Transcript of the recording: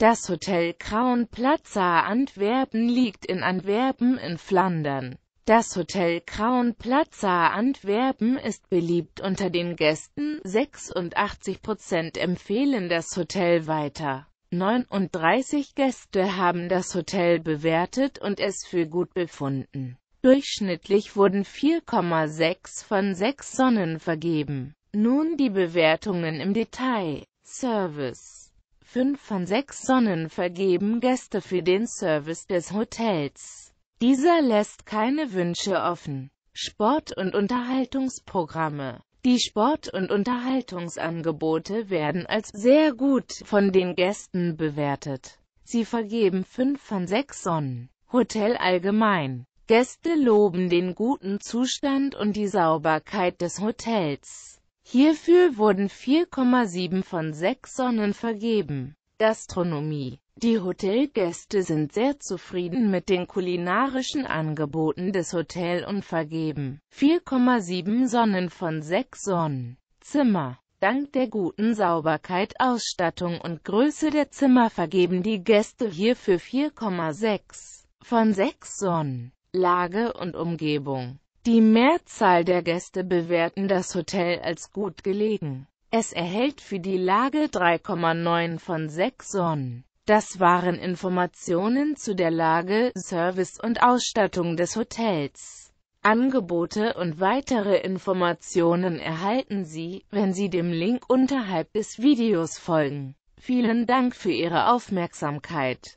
Das Hotel Crown Plaza Antwerpen liegt in Antwerpen in Flandern. Das Hotel Crown Plaza Antwerpen ist beliebt unter den Gästen, 86% empfehlen das Hotel weiter. 39 Gäste haben das Hotel bewertet und es für gut befunden. Durchschnittlich wurden 4,6 von 6 Sonnen vergeben. Nun die Bewertungen im Detail. Service Fünf von sechs Sonnen vergeben Gäste für den Service des Hotels. Dieser lässt keine Wünsche offen. Sport- und Unterhaltungsprogramme die Sport- und Unterhaltungsangebote werden als sehr gut von den Gästen bewertet. Sie vergeben 5 von 6 Sonnen. Hotel allgemein. Gäste loben den guten Zustand und die Sauberkeit des Hotels. Hierfür wurden 4,7 von 6 Sonnen vergeben. Gastronomie Die Hotelgäste sind sehr zufrieden mit den kulinarischen Angeboten des Hotels und vergeben 4,7 Sonnen von 6 Sonnen. Zimmer Dank der guten Sauberkeit, Ausstattung und Größe der Zimmer vergeben die Gäste hierfür 4,6 von 6 Sonnen. Lage und Umgebung die Mehrzahl der Gäste bewerten das Hotel als gut gelegen. Es erhält für die Lage 3,9 von 6 Sonnen. Das waren Informationen zu der Lage, Service und Ausstattung des Hotels. Angebote und weitere Informationen erhalten Sie, wenn Sie dem Link unterhalb des Videos folgen. Vielen Dank für Ihre Aufmerksamkeit.